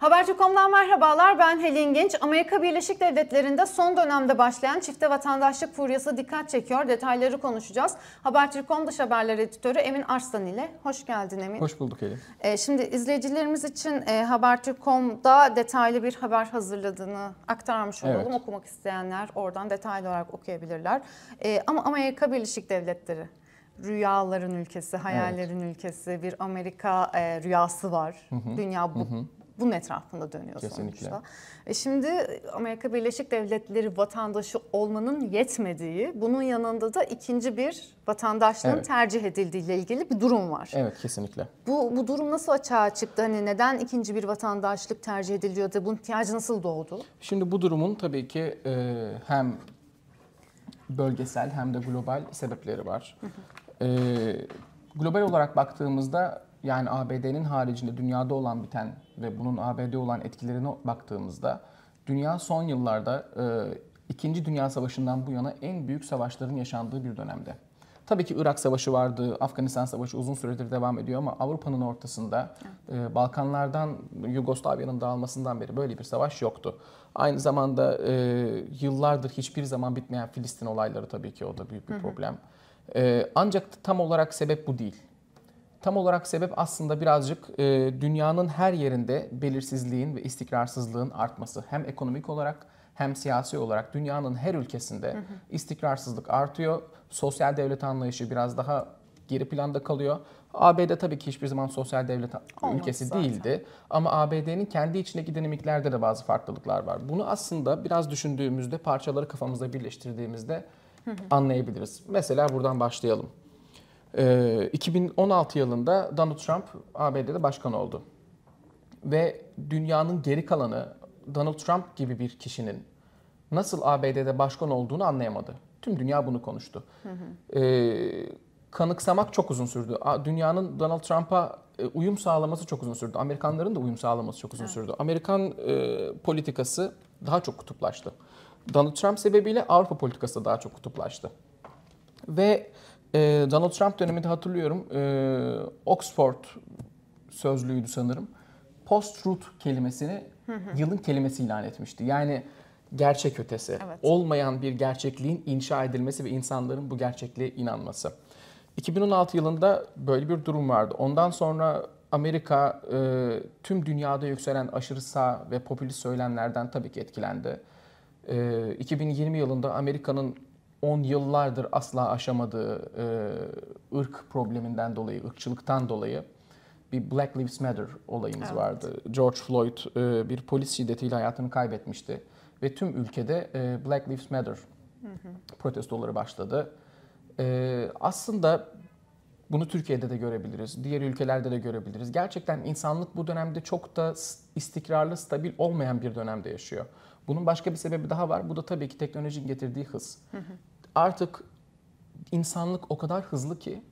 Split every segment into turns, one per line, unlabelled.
Haberci.com'dan merhabalar ben Helin Genç. Amerika Birleşik Devletleri'nde son dönemde başlayan çifte vatandaşlık furyası dikkat çekiyor. Detayları konuşacağız. Haberci.com dış haberler editörü Emin Arslan ile. Hoş geldin Emin. Hoş bulduk Helin. Ee, şimdi izleyicilerimiz için e, Haberci.com'da detaylı bir haber hazırladığını aktarmış olalım. Evet. Okumak isteyenler oradan detaylı olarak okuyabilirler. E, ama Amerika Birleşik Devletleri rüyaların ülkesi, hayallerin evet. ülkesi, bir Amerika e, rüyası var. Hı hı. Dünya bu, hı hı bunun etrafında dönüyor Kesinlikle. sonuçta. E şimdi Amerika Birleşik Devletleri vatandaşı olmanın yetmediği, bunun yanında da ikinci bir vatandaşlığın evet. tercih edildiğiyle ilgili bir durum var.
Evet kesinlikle.
Bu, bu durum nasıl açığa çıktı? Hani neden ikinci bir vatandaşlık tercih ediliyor da bunun ihtiyacı nasıl doğdu?
Şimdi bu durumun tabii ki e, hem bölgesel hem de global sebepleri var. E, global olarak baktığımızda yani ABD'nin haricinde dünyada olan biten ve bunun ABD olan etkilerine baktığımızda dünya son yıllarda e, İkinci Dünya Savaşı'ndan bu yana en büyük savaşların yaşandığı bir dönemde. Tabii ki Irak Savaşı vardı, Afganistan Savaşı uzun süredir devam ediyor ama Avrupa'nın ortasında e, Balkanlardan, Yugoslavya'nın dağılmasından beri böyle bir savaş yoktu. Aynı zamanda e, yıllardır hiçbir zaman bitmeyen Filistin olayları tabii ki o da büyük bir problem. Hı hı. E, ancak tam olarak sebep bu değil. Tam olarak sebep aslında birazcık e, dünyanın her yerinde belirsizliğin ve istikrarsızlığın artması. Hem ekonomik olarak hem siyasi olarak dünyanın her ülkesinde hı hı. istikrarsızlık artıyor. Sosyal devlet anlayışı biraz daha geri planda kalıyor. ABD tabii ki hiçbir zaman sosyal devlet Olmaz ülkesi zaten. değildi. Ama ABD'nin kendi içindeki dinamiklerde de bazı farklılıklar var. Bunu aslında biraz düşündüğümüzde, parçaları kafamızda birleştirdiğimizde hı hı. anlayabiliriz. Mesela buradan başlayalım. 2016 ee, yılında Donald Trump ABD'de başkan oldu. Ve dünyanın geri kalanı Donald Trump gibi bir kişinin nasıl ABD'de başkan olduğunu anlayamadı. Tüm dünya bunu konuştu. Hı hı. Ee, kanıksamak çok uzun sürdü. Dünyanın Donald Trump'a e, uyum sağlaması çok uzun sürdü. Amerikanların da uyum sağlaması çok uzun evet. sürdü. Amerikan e, politikası daha çok kutuplaştı. Donald Trump sebebiyle Avrupa politikası da daha çok kutuplaştı. Ve e, Donald Trump döneminde hatırlıyorum e, Oxford sözlüğüydü sanırım. Post-truth kelimesini yılın kelimesi ilan etmişti. Yani gerçek ötesi. Evet. Olmayan bir gerçekliğin inşa edilmesi ve insanların bu gerçekliğe inanması. 2016 yılında böyle bir durum vardı. Ondan sonra Amerika e, tüm dünyada yükselen aşırı sağ ve popülist söylemlerden tabii ki etkilendi. E, 2020 yılında Amerika'nın 10 yıllardır asla aşamadığı e, ırk probleminden dolayı, ırkçılıktan dolayı bir Black Lives Matter olayımız evet. vardı. George Floyd e, bir polis şiddetiyle hayatını kaybetmişti ve tüm ülkede e, Black Lives Matter hı hı. protestoları başladı. E, aslında bunu Türkiye'de de görebiliriz, diğer ülkelerde de görebiliriz. Gerçekten insanlık bu dönemde çok da istikrarlı, stabil olmayan bir dönemde yaşıyor. Bunun başka bir sebebi daha var. Bu da tabii ki teknolojinin getirdiği hız. Hı hı. Artık insanlık o kadar hızlı ki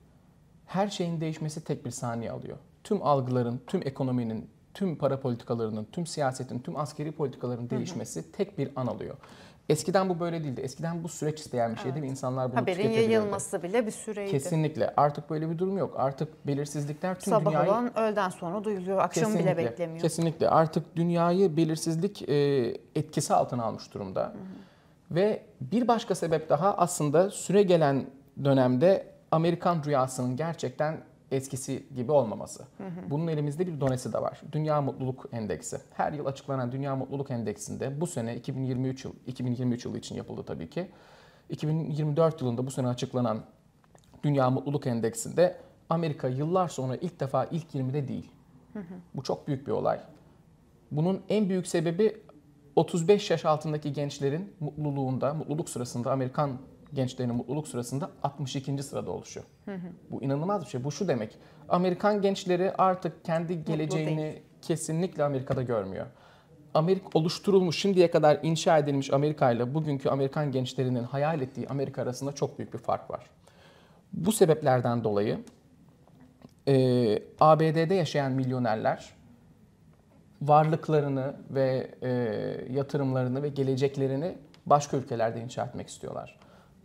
her şeyin değişmesi tek bir saniye alıyor. Tüm algıların, tüm ekonominin, tüm para politikalarının, tüm siyasetin, tüm askeri politikaların değişmesi hı hı. tek bir an alıyor. Eskiden bu böyle değildi. Eskiden bu süreç isteyen bir şeydi evet. ve insanlar bunu Haberin yayılması
bile bir süreydi. Kesinlikle.
Artık böyle bir durum yok. Artık belirsizlikler tüm Sabah dünyayı... Sabah
olan öğleden sonra duyuluyor. Akşam kesinlikle, bile beklemiyor.
Kesinlikle. Artık dünyayı belirsizlik e, etkisi altına almış durumda. Hı hı. Ve bir başka sebep daha aslında süre gelen dönemde Amerikan rüyasının gerçekten eskisi gibi olmaması. Hı hı. Bunun elimizde bir donesi de var. Dünya Mutluluk Endeksi. Her yıl açıklanan Dünya Mutluluk Endeksinde bu sene 2023 yıl 2023 yılı için yapıldı tabii ki. 2024 yılında bu sene açıklanan Dünya Mutluluk Endeksinde Amerika yıllar sonra ilk defa ilk 20'de değil. Hı hı. Bu çok büyük bir olay. Bunun en büyük sebebi 35 yaş altındaki gençlerin mutluluğunda, mutluluk sırasında Amerikan Gençlerin mutluluk sırasında 62. sırada oluşuyor. Hı hı. Bu inanılmaz bir şey. Bu şu demek. Amerikan gençleri artık kendi geleceğini kesinlikle Amerika'da görmüyor. Amerika oluşturulmuş, şimdiye kadar inşa edilmiş Amerika ile bugünkü Amerikan gençlerinin hayal ettiği Amerika arasında çok büyük bir fark var. Bu sebeplerden dolayı e, ABD'de yaşayan milyonerler varlıklarını ve e, yatırımlarını ve geleceklerini başka ülkelerde inşa etmek istiyorlar.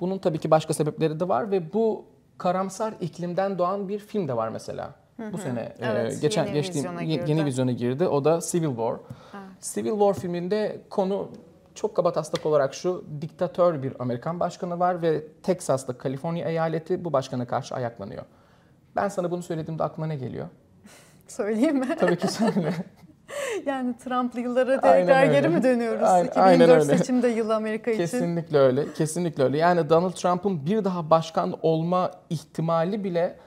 Bunun tabii ki başka sebepleri de var ve bu karamsar iklimden doğan bir film de var mesela. Bu sene e, evet, e, geçen yeni geçtiğim vizyona yeni, vizyona girdi. O da Civil War. Evet. Civil War filminde konu çok kaba taslak olarak şu diktatör bir Amerikan başkanı var ve Teksas'ta Kaliforniya eyaleti bu başkana karşı ayaklanıyor. Ben sana bunu söylediğimde aklına ne geliyor?
Söyleyeyim mi? Tabii ki söyle. yani Trump'lı yıllara tekrar geri mi dönüyoruz? Aynen, 2024 aynen öyle. seçimde yıl Amerika için. Kesinlikle
öyle. Kesinlikle öyle. Yani Donald Trump'ın bir daha başkan olma ihtimali bile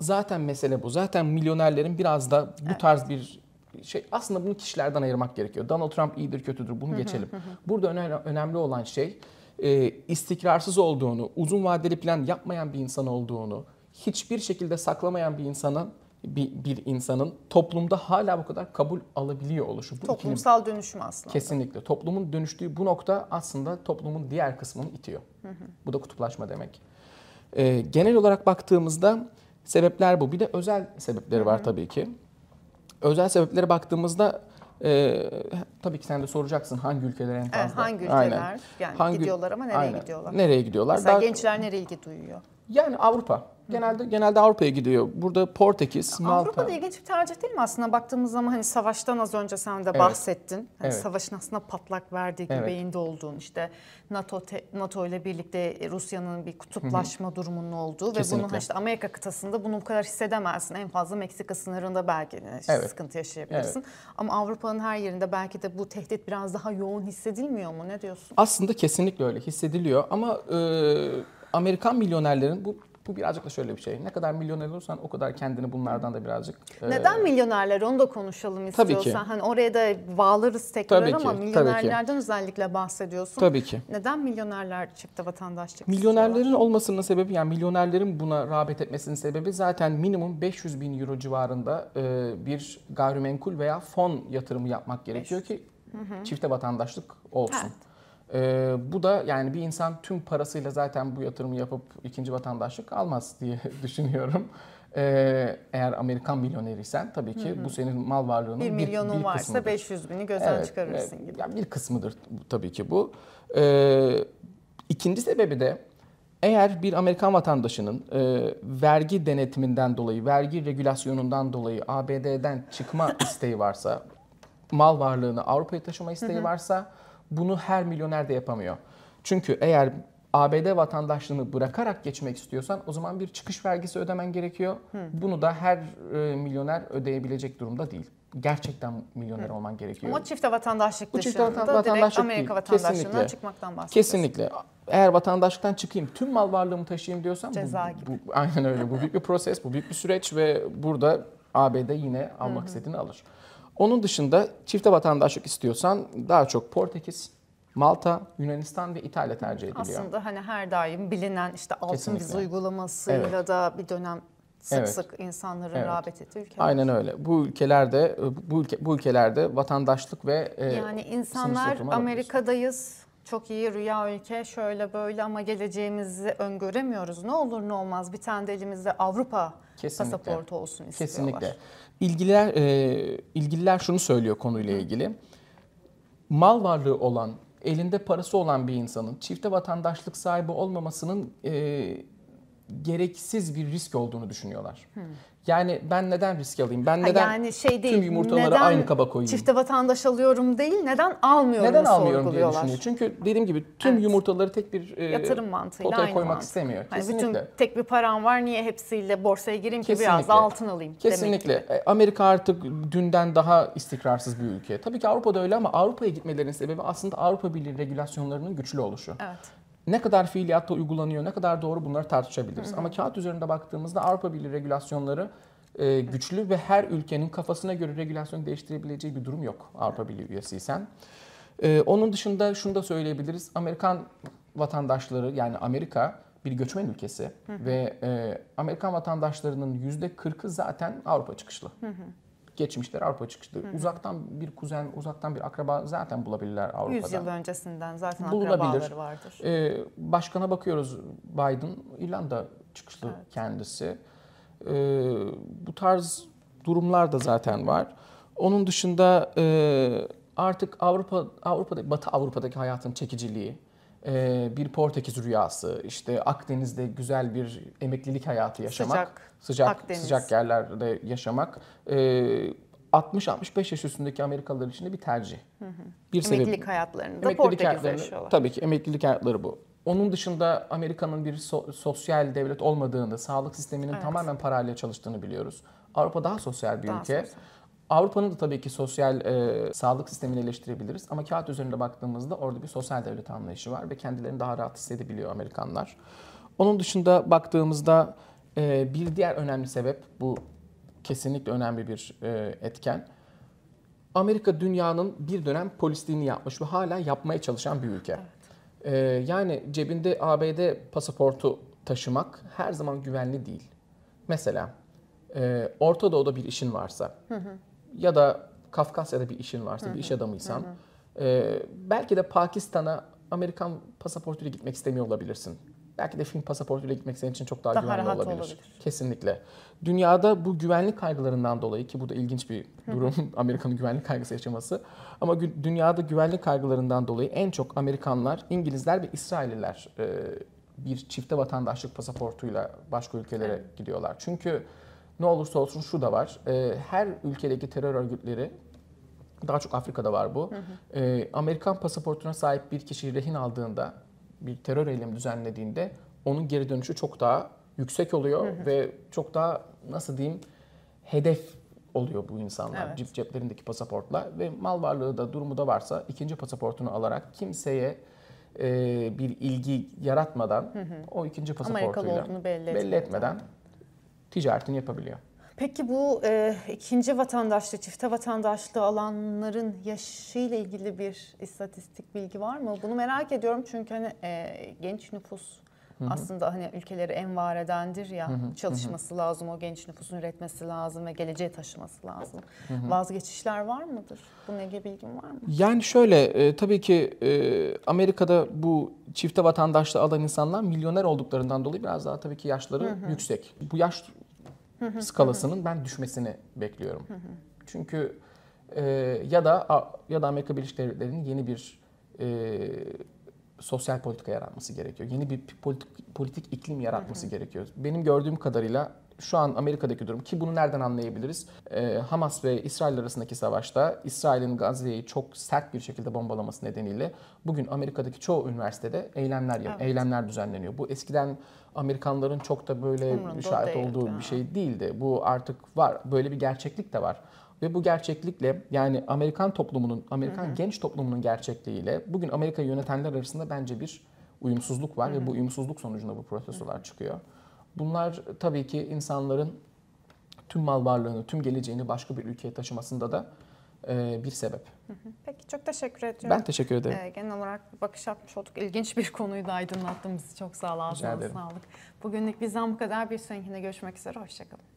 zaten mesele bu. Zaten milyonerlerin biraz da bu tarz bir şey aslında bunu kişilerden ayırmak gerekiyor. Donald Trump iyidir kötüdür bunu geçelim. Burada önemli olan şey e, istikrarsız olduğunu, uzun vadeli plan yapmayan bir insan olduğunu, hiçbir şekilde saklamayan bir insanın bir, bir insanın toplumda hala bu kadar kabul alabiliyor oluşu. Bu Toplumsal
ikili... dönüşüm aslında.
Kesinlikle. Toplumun dönüştüğü bu nokta aslında toplumun diğer kısmını itiyor. Hı hı. Bu da kutuplaşma demek. Ee, genel olarak baktığımızda sebepler bu. Bir de özel sebepleri var hı hı. tabii ki. Özel sebeplere baktığımızda e, tabii ki sen de soracaksın hangi ülkeler en fazla. Evet, hangi ülkeler? Aynen.
Yani hangi, gidiyorlar ama nereye aynen. gidiyorlar? Nereye gidiyorlar? Mesela Daha, gençler nereye ilgi duyuyor?
Yani Avrupa. Genelde genelde Avrupa'ya gidiyor. Burada Portekiz, Malta. Avrupa'da
ilginç bir tercih değil mi aslında? Baktığımız zaman hani savaştan az önce sen de evet. bahsettin. Hani evet. Savaşın aslında patlak verdiği evet. göbeğinde olduğun işte NATO te, NATO ile birlikte Rusya'nın bir kutuplaşma Hı-hı. durumunun olduğu Kesinlikle. ve bunun işte Amerika kıtasında bunu bu kadar hissedemezsin. En fazla Meksika sınırında belki evet. sıkıntı yaşayabilirsin. Evet. Ama Avrupa'nın her yerinde belki de bu tehdit biraz daha yoğun hissedilmiyor mu? Ne diyorsun?
Aslında kesinlikle öyle hissediliyor ama e, Amerikan milyonerlerin bu bu birazcık da şöyle bir şey. Ne kadar milyoner olursan o kadar kendini bunlardan da birazcık... E, Neden
e... milyonerler onu da konuşalım istiyorsan. Tabii ki. Hani oraya da bağlarız tekrar tabii ama milyonerlerden tabii ki. özellikle bahsediyorsun. Tabii ki. Neden milyonerler çifte vatandaşlık
Milyonerlerin istiyorlar? olmasının sebebi yani milyonerlerin buna rağbet etmesinin sebebi zaten minimum 500 bin euro civarında e, bir gayrimenkul veya fon yatırımı yapmak gerekiyor 500. ki hı hı. çifte vatandaşlık olsun. Evet. Ee, bu da yani bir insan tüm parasıyla zaten bu yatırımı yapıp ikinci vatandaşlık almaz diye düşünüyorum. Ee, eğer Amerikan milyoneriysen tabii ki hı hı. bu senin mal varlığının bir, milyonun bir, varsa kısmıdır. 500
bini gözden evet, çıkarırsın
gibi. Yani bir kısmıdır tabii ki bu. Ee, ikinci sebebi de eğer bir Amerikan vatandaşının e, vergi denetiminden dolayı, vergi regülasyonundan dolayı ABD'den çıkma isteği varsa, mal varlığını Avrupa'ya taşıma isteği hı hı. varsa bunu her milyoner de yapamıyor. Çünkü eğer ABD vatandaşlığını bırakarak geçmek istiyorsan o zaman bir çıkış vergisi ödemen gerekiyor. Hı. Bunu da her e, milyoner ödeyebilecek durumda değil. Gerçekten milyoner Hı. olman gerekiyor. Ama
çifte vatandaşlık dışında. çifte vatan, vatandaşlık direkt Amerika vatandaşlığından Kesinlikle. çıkmaktan bahsediyoruz.
Kesinlikle. Eğer vatandaşlıktan çıkayım, tüm mal varlığımı taşıyayım diyorsan Ceza bu, gibi. bu aynen öyle. Bu büyük bir proses, bu büyük bir süreç ve burada ABD yine almak Hı. istediğini alır. Onun dışında çifte vatandaşlık istiyorsan daha çok Portekiz, Malta, Yunanistan ve İtalya tercih ediliyor. Aslında
hani her daim bilinen işte altın Kesinlikle. vize uygulamasıyla evet. da bir dönem sık evet. sık insanların evet. rağbet ettiği ülkeler.
Aynen öyle. Bu ülkelerde bu ülke bu ülkelerde vatandaşlık ve e, yani insanlar
Amerika'dayız çok iyi rüya ülke şöyle böyle ama geleceğimizi öngöremiyoruz. Ne olur ne olmaz bir tane de elimizde Avrupa Kesinlikle. pasaportu olsun istiyorlar. Kesinlikle.
İlgiler e, ilgililer şunu söylüyor konuyla ilgili. Mal varlığı olan, elinde parası olan bir insanın çifte vatandaşlık sahibi olmamasının e, gereksiz bir risk olduğunu düşünüyorlar. Hmm. Yani ben neden risk alayım? Ben neden ha yani şey değil, tüm yumurtaları neden aynı kaba koyayım? Çifte
vatandaş alıyorum değil, neden almıyorum Neden almıyorum diye düşünüyor.
Çünkü dediğim gibi tüm evet. yumurtaları tek bir e, yatırım mantığıyla potaya koymak mantık. istemiyor. Yani Kesinlikle. Bütün
tek bir param var, niye
hepsiyle borsaya gireyim Kesinlikle. ki biraz altın alayım Kesinlikle. Demek gibi. E, Amerika artık dünden daha istikrarsız bir ülke. Tabii ki Avrupa'da öyle ama Avrupa'ya gitmelerinin sebebi aslında Avrupa Birliği regülasyonlarının güçlü oluşu. Evet ne kadar fiiliyatta uygulanıyor, ne kadar doğru bunları tartışabiliriz. Hı hı. Ama kağıt üzerinde baktığımızda Avrupa Birliği regülasyonları e, güçlü ve her ülkenin kafasına göre regülasyon değiştirebileceği bir durum yok Avrupa Birliği üyesiysen. E, onun dışında şunu da söyleyebiliriz. Amerikan vatandaşları yani Amerika bir göçmen ülkesi hı hı. ve e, Amerikan vatandaşlarının %40'ı zaten Avrupa çıkışlı. Hı hı geçmişler Avrupa çıkıştı. Uzaktan bir kuzen, uzaktan bir akraba zaten bulabilirler Avrupa'da. 100 yıl
öncesinden zaten akrabaları vardır. Ee,
başkana bakıyoruz Biden, İrlanda çıkışlı evet. kendisi. Ee, bu tarz durumlar da zaten var. Onun dışında e, artık Avrupa Avrupa'da Batı Avrupa'daki hayatın çekiciliği, ee, bir Portekiz rüyası, işte Akdeniz'de güzel bir emeklilik hayatı yaşamak, sıcak, sıcak, Akdeniz. sıcak yerlerde yaşamak 60-65 ee, yaş üstündeki Amerikalılar için de bir tercih. Hı hı. Bir emeklilik sebebi, emeklilik da Portekiz'de yaşıyorlar. Tabii ki emeklilik hayatları bu. Onun dışında Amerika'nın bir so- sosyal devlet olmadığını, sağlık sisteminin evet. tamamen parayla çalıştığını biliyoruz. Avrupa daha sosyal bir daha ülke. Sosyal. Avrupa'nın da tabii ki sosyal e, sağlık sistemini eleştirebiliriz ama kağıt üzerinde baktığımızda orada bir sosyal devlet anlayışı var ve kendilerini daha rahat hissedebiliyor Amerikanlar. Onun dışında baktığımızda e, bir diğer önemli sebep bu kesinlikle önemli bir e, etken. Amerika dünyanın bir dönem polisliğini yapmış ve hala yapmaya çalışan bir ülke. Evet. E, yani cebinde ABD pasaportu taşımak her zaman güvenli değil. Mesela e, Orta Doğu'da bir işin varsa hı hı ya da Kafkasya'da bir işin varsa, Hı-hı. bir iş adamıysan Hı-hı. e, belki de Pakistan'a Amerikan pasaportuyla gitmek istemiyor olabilirsin. Belki de film pasaportuyla gitmek senin için çok daha, daha güvenli olabilir. olabilir. Kesinlikle. Dünyada bu güvenlik kaygılarından dolayı ki bu da ilginç bir durum Amerika'nın güvenlik kaygısı yaşaması. Ama dünyada güvenlik kaygılarından dolayı en çok Amerikanlar, İngilizler ve İsrailliler e, bir çifte vatandaşlık pasaportuyla başka ülkelere evet. gidiyorlar. Çünkü ne olursa olsun şu da var. E, her ülkedeki terör örgütleri daha çok Afrika'da var bu. Hı hı. E, Amerikan pasaportuna sahip bir kişiyi rehin aldığında bir terör eylemi düzenlediğinde onun geri dönüşü çok daha yüksek oluyor hı hı. ve çok daha nasıl diyeyim hedef oluyor bu insanlar evet. cip ceplerindeki pasaportla ve mal varlığı da durumu da varsa ikinci pasaportunu alarak kimseye e, bir ilgi yaratmadan hı hı. o ikinci pasaportuyla belli, belli etmeden, etmeden ticaretini yapabiliyor.
Peki bu e, ikinci vatandaşlığı, çifte vatandaşlığı alanların yaşıyla ilgili bir istatistik bilgi var mı? Bunu merak ediyorum çünkü hani e, genç nüfus Hı-hı. aslında hani ülkeleri envar edendir ya Hı-hı. çalışması Hı-hı. lazım, o genç nüfusun üretmesi lazım ve geleceğe taşıması lazım. Hı-hı. Vazgeçişler var mıdır? Bununla ilgili bilgin var mı?
Yani şöyle e, tabii ki e, Amerika'da bu çifte vatandaşlığı alan insanlar milyoner olduklarından dolayı biraz daha tabii ki yaşları Hı-hı. yüksek. Bu yaş Hı-hı. skalasının Hı-hı. ben düşmesini bekliyorum. Hı-hı. Çünkü e, ya da ya da Amerika Birleşik Devletleri'nin yeni bir e, sosyal politika yaratması gerekiyor. Yeni bir politik, politik iklim yaratması hı hı. gerekiyor. Benim gördüğüm kadarıyla şu an Amerika'daki durum ki bunu nereden anlayabiliriz? Ee, Hamas ve İsrail arasındaki savaşta İsrail'in Gazze'yi çok sert bir şekilde bombalaması nedeniyle bugün Amerika'daki çoğu üniversitede eylemler evet. eylemler düzenleniyor. Bu eskiden Amerikanların çok da böyle Umurumda şahit değildi. olduğu bir şey değildi. Bu artık var. Böyle bir gerçeklik de var. Ve bu gerçeklikle yani Amerikan toplumunun, Amerikan Hı-hı. genç toplumunun gerçekliğiyle bugün Amerika yönetenler arasında bence bir uyumsuzluk var Hı-hı. ve bu uyumsuzluk sonucunda bu protestolar Hı-hı. çıkıyor. Bunlar tabii ki insanların tüm mal varlığını, tüm geleceğini başka bir ülkeye taşımasında da bir sebep.
Peki çok teşekkür ediyorum. Ben teşekkür ederim. Ee, genel olarak bakış yapmış olduk. İlginç bir konuyu da aydınlattığımız için çok sağ olun. Sağlık. Bugünlük bizden bu kadar. Bir sonrakinde görüşmek üzere. Hoşçakalın.